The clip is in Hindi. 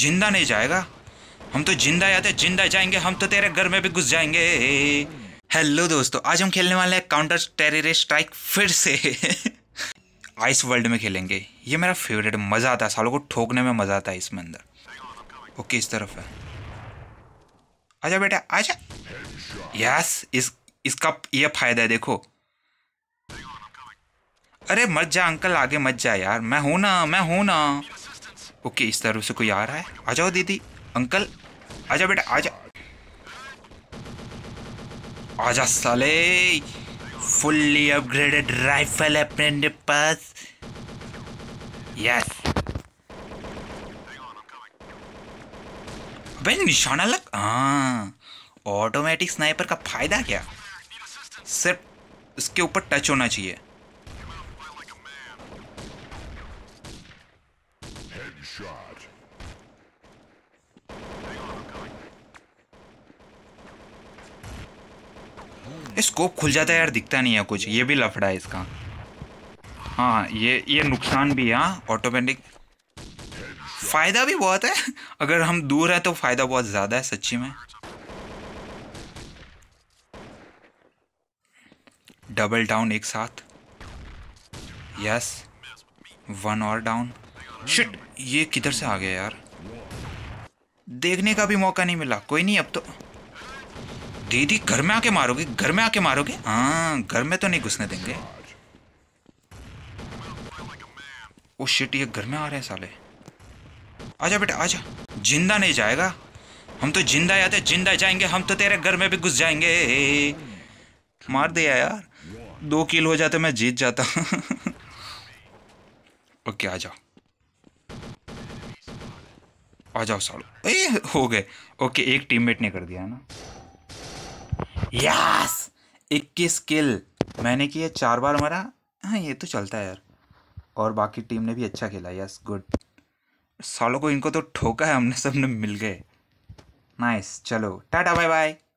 जिंदा नहीं जाएगा हम तो जिंदा जाते जिंदा जाएंगे हम तो तेरे घर में भी घुस जाएंगे हेलो दोस्तों आज हम खेलने वाले हैं काउंटर टेररिस्ट स्ट्राइक फिर से आइस वर्ल्ड में खेलेंगे ये मेरा फेवरेट मज़ा आता है सालों को ठोकने में मज़ा आता है इसमें अंदर ओके इस तरफ है आजा बेटा आजा यस इस इसका ये फायदा है देखो अरे मत जा अंकल आगे मत जा यार मैं हूं ना मैं हूं ना ओके इस तरह से कोई आ रहा है आ जाओ दीदी अंकल आ जाओ बेटा आ आ आजा साले फुल्ली अपग्रेडेड राइफल है अपने पास यस भाई निशाना लग हाँ ऑटोमेटिक स्नाइपर का फायदा क्या सिर्फ इसके ऊपर टच होना चाहिए shot. स्कोप खुल जाता है यार दिखता नहीं है कुछ ये भी लफड़ा है इसका हाँ ये ये नुकसान भी है ऑटोमेटिक हाँ, फ़ायदा भी बहुत है अगर हम दूर है तो फ़ायदा बहुत ज़्यादा है सच्ची में डबल डाउन एक साथ यस वन और डाउन शिट ये किधर से आ गया यार देखने का भी मौका नहीं मिला कोई नहीं अब तो दीदी घर में आके मारोगे घर में आके मारोगे हाँ घर में तो नहीं घुसने देंगे ओ शिट ये घर में आ रहे हैं साले आजा बेटा आजा जिंदा नहीं जाएगा हम तो जिंदा आते जिंदा जाएंगे हम तो तेरे घर में भी घुस जाएंगे मार दिया यार दो किल हो जाते मैं जीत जाता ओके आ जाओ आ जाओ सालो ए हो गए ओके एक टीममेट ने कर दिया है ना यस इक्कीस किल मैंने किया चार बार मरा हाँ ये तो चलता है यार और बाकी टीम ने भी अच्छा खेला यस गुड सालों को इनको तो ठोका है हमने सबने मिल गए नाइस चलो टाटा बाय बाय